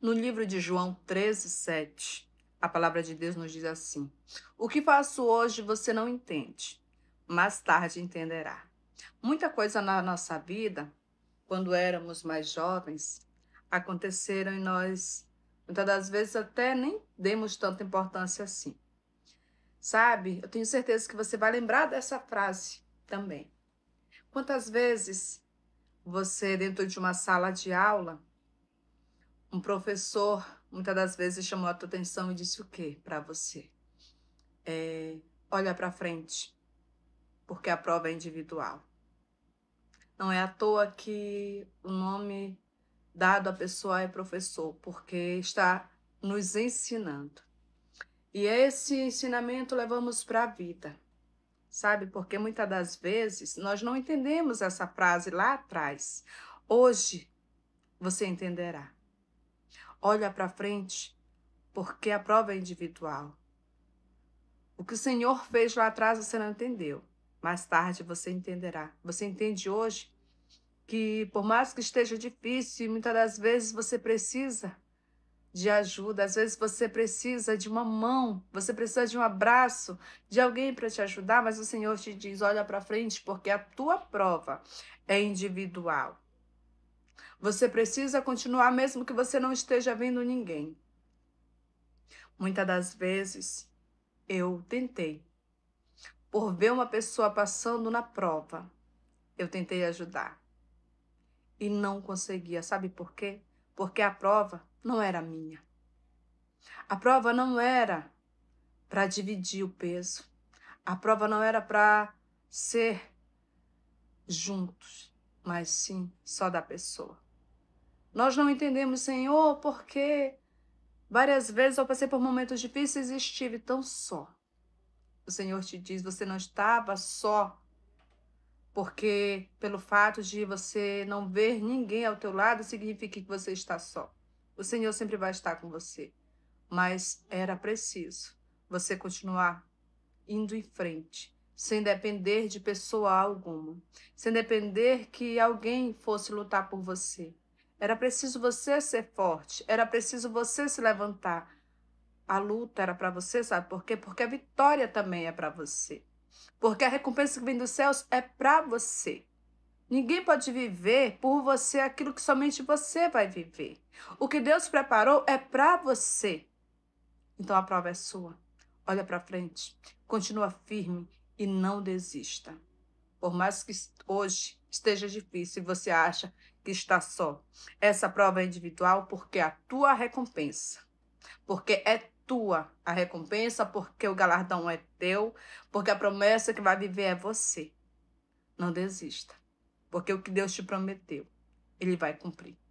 No livro de João 13, 7, a palavra de Deus nos diz assim: O que faço hoje você não entende, mais tarde entenderá. Muita coisa na nossa vida, quando éramos mais jovens, aconteceram e nós, muitas das vezes, até nem demos tanta importância assim. Sabe, eu tenho certeza que você vai lembrar dessa frase também. Quantas vezes você, dentro de uma sala de aula, um professor muitas das vezes chamou a tua atenção e disse o quê para você? É, olha para frente, porque a prova é individual. Não é à toa que o nome dado à pessoa é professor, porque está nos ensinando. E esse ensinamento levamos para a vida, sabe? Porque muitas das vezes nós não entendemos essa frase lá atrás. Hoje você entenderá olha para frente, porque a prova é individual. O que o Senhor fez lá atrás você não entendeu. Mais tarde você entenderá. Você entende hoje que, por mais que esteja difícil, muitas das vezes você precisa de ajuda, às vezes você precisa de uma mão, você precisa de um abraço, de alguém para te ajudar, mas o Senhor te diz: olha para frente, porque a tua prova é individual. Você precisa continuar mesmo que você não esteja vendo ninguém. Muitas das vezes eu tentei. Por ver uma pessoa passando na prova, eu tentei ajudar. E não conseguia. Sabe por quê? Porque a prova não era minha. A prova não era para dividir o peso. A prova não era para ser juntos mas sim só da pessoa. Nós não entendemos, Senhor, porque várias vezes eu passei por momentos difíceis e estive tão só. O Senhor te diz: você não estava só, porque pelo fato de você não ver ninguém ao teu lado significa que você está só. O Senhor sempre vai estar com você, mas era preciso você continuar indo em frente, sem depender de pessoa alguma, sem depender que alguém fosse lutar por você. Era preciso você ser forte, era preciso você se levantar. A luta era para você, sabe por quê? Porque a vitória também é para você. Porque a recompensa que vem dos céus é para você. Ninguém pode viver por você aquilo que somente você vai viver. O que Deus preparou é para você. Então a prova é sua. Olha para frente, continua firme, e não desista. Por mais que hoje esteja difícil e você acha que está só, essa prova é individual porque é a tua recompensa, porque é tua a recompensa, porque o galardão é teu, porque a promessa que vai viver é você. Não desista, porque o que Deus te prometeu, Ele vai cumprir.